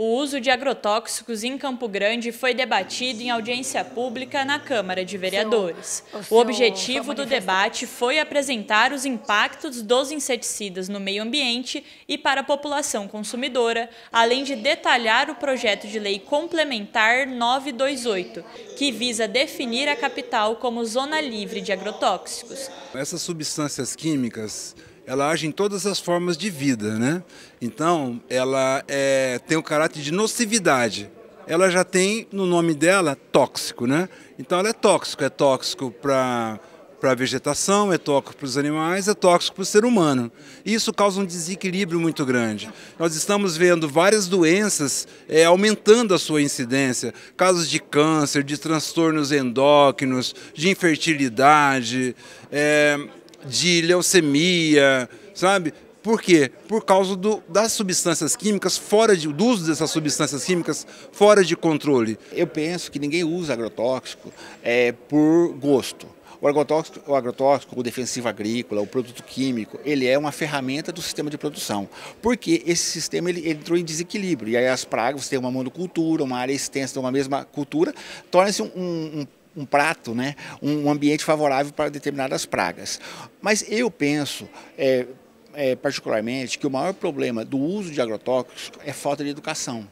O uso de agrotóxicos em Campo Grande foi debatido em audiência pública na Câmara de Vereadores. O, objetivo do debate foi apresentar os impactos dos inseticidas no meio ambiente e para a população consumidora, além de detalhar o projeto de lei complementar 928, que visa definir a capital como zona livre de agrotóxicos. Essas substâncias químicas ela age em todas as formas de vida, né? Então, ela é, tem o caráter de nocividade. Ela já tem no nome dela tóxico, né? Então, ela é tóxico, é tóxico para para a vegetação, é tóxico para os animais, é tóxico para o ser humano. E isso causa um desequilíbrio muito grande. Nós estamos vendo várias doenças é, aumentando a sua incidência, casos de câncer, de transtornos endócrinos, de infertilidade, é, de leucemia, sabe? Por quê? Por causa do, das substâncias químicas, fora de, do uso dessas substâncias químicas fora de controle. Eu penso que ninguém usa agrotóxico é, por gosto. O agrotóxico, o agrotóxico, o defensivo agrícola, o produto químico, ele é uma ferramenta do sistema de produção, porque esse sistema ele, ele entrou em desequilíbrio, e aí as pragas, você tem uma monocultura, uma área extensa de uma mesma cultura, torna-se um, um, um um prato, né, um ambiente favorável para determinadas pragas. Mas eu penso, é, é, particularmente, que o maior problema do uso de agrotóxicos é falta de educação.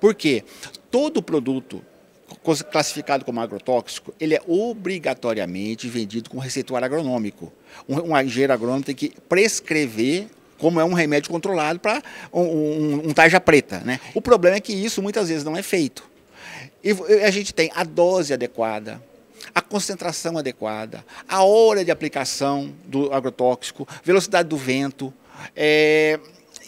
Porque todo produto classificado como agrotóxico, ele é obrigatoriamente vendido com receituário agronômico. Um, um engenheiro agrônomo tem que prescrever como é um remédio controlado para um, um, um tarja preta. Né? O problema é que isso muitas vezes não é feito. E a gente tem a dose adequada, a concentração adequada, a hora de aplicação do agrotóxico, velocidade do vento, é,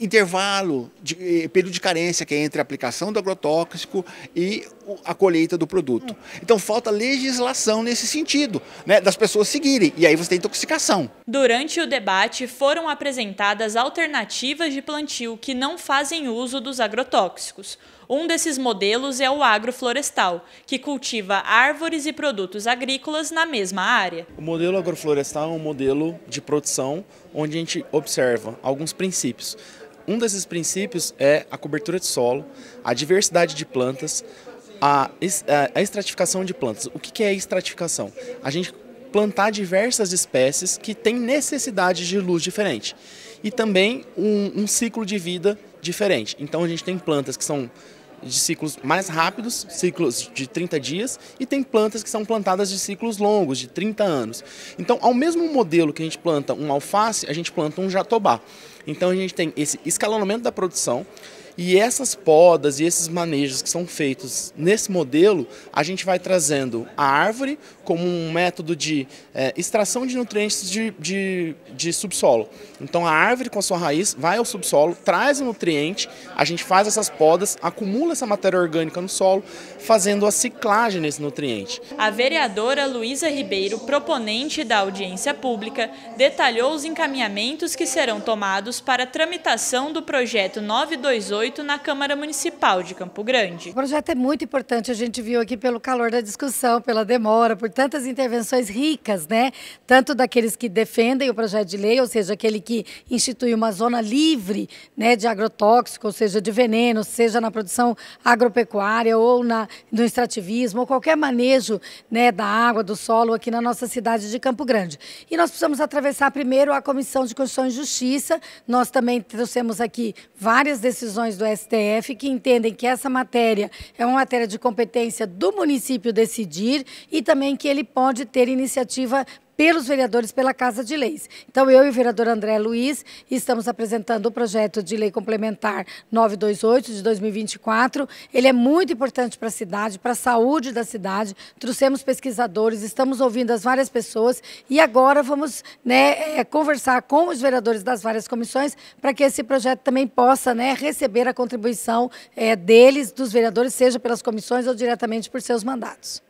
intervalo, de, período de carência que é entre a aplicação do agrotóxico e a colheita do produto. Então falta legislação nesse sentido, né, das pessoas seguirem, e aí você tem intoxicação. Durante o debate foram apresentadas alternativas de plantio que não fazem uso dos agrotóxicos. Um desses modelos é o agroflorestal, que cultiva árvores e produtos agrícolas na mesma área. O modelo agroflorestal é um modelo de produção onde a gente observa alguns princípios. Um desses princípios é a cobertura de solo, a diversidade de plantas, a, a estratificação de plantas. O que é estratificação? A gente plantar diversas espécies que têm necessidades de luz diferente. E também um, um ciclo de vida diferente. Então a gente tem plantas que são de ciclos mais rápidos, ciclos de 30 dias, e tem plantas que são plantadas de ciclos longos, de 30 anos. Então, ao mesmo modelo que a gente planta um alface, a gente planta um jatobá. Então, a gente tem esse escalonamento da produção, e essas podas e esses manejos que são feitos nesse modelo, a gente vai trazendo a árvore como um método de é, extração de nutrientes de, de, de subsolo. Então a árvore com a sua raiz vai ao subsolo, traz o nutriente, a gente faz essas podas, acumula essa matéria orgânica no solo, fazendo a ciclagem nesse nutriente. A vereadora Luísa Ribeiro, proponente da audiência pública, detalhou os encaminhamentos que serão tomados para a tramitação do projeto 928 2018 na Câmara Municipal de Campo Grande. O projeto é muito importante, a gente viu aqui pelo calor da discussão, pela demora, por tantas intervenções ricas, né? Tanto daqueles que defendem o projeto de lei, ou seja, aquele que institui uma zona livre né, de agrotóxico, ou seja, de veneno, seja na produção agropecuária ou na, no extrativismo, ou qualquer manejo né, da água, do solo aqui na nossa cidade de Campo Grande. E nós precisamos atravessar primeiro a Comissão de Constituição e Justiça, nós também trouxemos aqui várias decisões do STF que entendem que essa matéria é uma matéria de competência do município decidir e também que ele pode ter iniciativa pelos vereadores pela Casa de Leis. Então, eu e o vereador André Luiz estamos apresentando o projeto de lei complementar 928 de 2024. Ele é muito importante para a cidade, para a saúde da cidade. Trouxemos pesquisadores, estamos ouvindo as várias pessoas e agora vamos né, é, conversar com os vereadores das várias comissões para que esse projeto também possa né, receber a contribuição é, deles, dos vereadores, seja pelas comissões ou diretamente por seus mandatos.